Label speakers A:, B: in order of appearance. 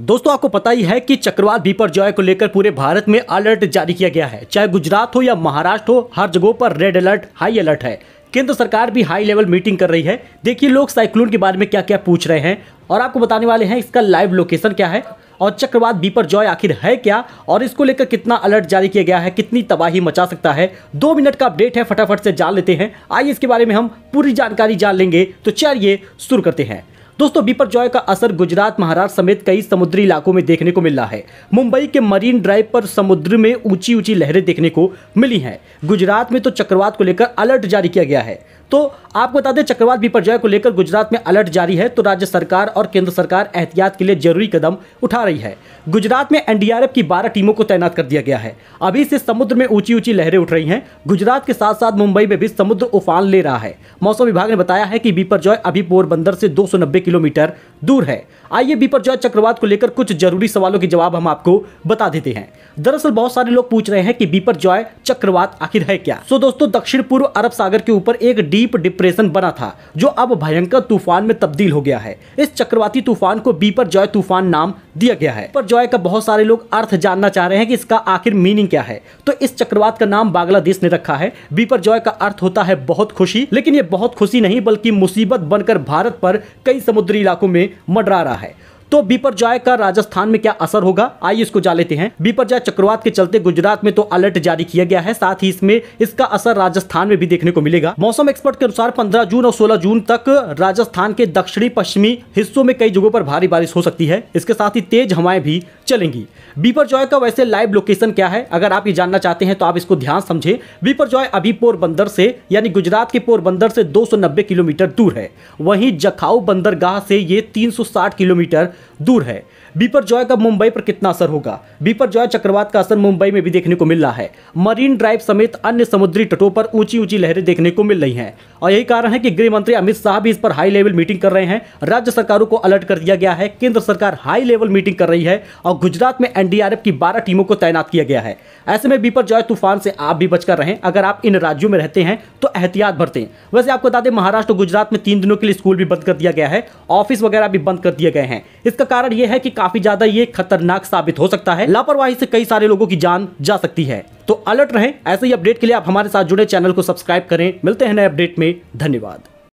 A: दोस्तों आपको पता ही है कि चक्रवात जॉय को लेकर पूरे भारत में अलर्ट जारी किया गया है चाहे गुजरात हो या महाराष्ट्र हो हर जगहों पर रेड अलर्ट हाई अलर्ट है केंद्र सरकार भी हाई लेवल मीटिंग कर रही है देखिए लोग साइक्लोन के बारे में क्या क्या पूछ रहे हैं और आपको बताने वाले हैं इसका लाइव लोकेशन क्या है और चक्रवात बीपर जॉय आखिर है क्या और इसको लेकर कितना अलर्ट जारी किया गया है कितनी तबाही मचा सकता है दो मिनट का अपडेट है फटाफट से जान लेते हैं आइए इसके बारे में हम पूरी जानकारी जान लेंगे तो चलिए शुरू करते हैं दोस्तों बिपर जॉय का असर गुजरात महाराष्ट्र समेत कई समुद्री इलाकों में देखने को मिल रहा है मुंबई के मरीन ड्राइव पर समुद्र में ऊंची ऊंची लहरें देखने को मिली हैं गुजरात में तो चक्रवात को लेकर अलर्ट जारी किया गया है तो आपको बता दें चक्रवात जॉय को लेकर गुजरात में अलर्ट जारी है तो राज्य सरकार और केंद्र सरकार एहतियात के लिए जरूरी कदम उठा रही है गुजरात में एनडीआरएफ की 12 टीमों को तैनात कर दिया गया है अभी से समुद्र में ऊंची ऊंची लहरें उठ रही हैं गुजरात के साथ साथ मुंबई में भी समुद्र उफान ले रहा है मौसम विभाग ने बताया है कि जॉय अभी पोरबंदर से दो सौ नब्बे किलोमीटर दूर है आइए बिपरजॉय चक्रवात को लेकर कुछ जरूरी सवालों के जवाब हम आपको बता देते हैं दरअसल बहुत सारे लोग पूछ रहे हैं कि बिपरजॉय चक्रवात आखिर है क्या सो दोस्तों दक्षिण पूर्व अरब सागर के ऊपर एक डीप डिप्रेशन बना था जो अब भयंकर तूफान में तब्दील हो गया है इस चक्रवाती तूफान को बिपरजॉय तूफान नाम दिया गया है पर जॉय का बहुत सारे लोग अर्थ जानना चाह रहे हैं कि इसका आखिर मीनिंग क्या है तो इस चक्रवात का नाम बांग्लादेश ने रखा है बीपर जॉय का अर्थ होता है बहुत खुशी लेकिन ये बहुत खुशी नहीं बल्कि मुसीबत बनकर भारत पर कई समुद्री इलाकों में मडरा रहा है तो बिपरजॉय का राजस्थान में क्या असर होगा आइए इसको जान लेते हैं बिपरजॉय चक्रवात के चलते गुजरात में तो अलर्ट जारी किया गया है साथ ही इसमें इसका असर राजस्थान में भी देखने को मिलेगा मौसम एक्सपर्ट के अनुसार 15 जून और 16 जून तक राजस्थान के दक्षिणी पश्चिमी हिस्सों में कई जगहों पर भारी बारिश हो सकती है इसके साथ ही तेज हवाएं भी चलेंगी बीपर जॉय का वैसे लाइव लोकेशन क्या है अगर आप ये जानना चाहते हैं तो आप इसको ध्यान समझे बीपर जॉय अभी पोरबंदर से यानी गुजरात के पोरबंदर से 290 किलोमीटर दूर है वहीं जखाऊ बंदरगाह से ये 360 किलोमीटर दूर है बीपर जॉय का मुंबई पर कितना असर होगा बीपर जॉय चक्रवात का असर मुंबई में भी देखने को मिल रहा है मरीन ड्राइव समेत अन्य समुद्री तटों पर ऊंची ऊंची लहरें देखने को मिल रही हैं और यही कारण है कि गृह मंत्री अमित शाह भी इस पर हाई लेवल मीटिंग कर रहे हैं राज्य सरकारों को अलर्ट कर दिया गया है केंद्र सरकार हाई लेवल मीटिंग कर रही है और गुजरात में एनडीआरएफ की बारह टीमों को तैनात किया गया है ऐसे में बीपर जॉय तूफान से आप भी बचकर रहें अगर आप इन राज्यों में रहते हैं तो एहतियात बरते वैसे आपको बता दें महाराष्ट्र गुजरात में तीन दिनों के लिए स्कूल भी बंद कर दिया गया है ऑफिस वगैरह भी बंद कर दिए गए हैं इसका कारण यह है कि काफी ज्यादा ये खतरनाक साबित हो सकता है लापरवाही से कई सारे लोगों की जान जा सकती है तो अलर्ट रहें ऐसे ही अपडेट के लिए आप हमारे साथ जुड़े चैनल को सब्सक्राइब करें मिलते हैं नए अपडेट में धन्यवाद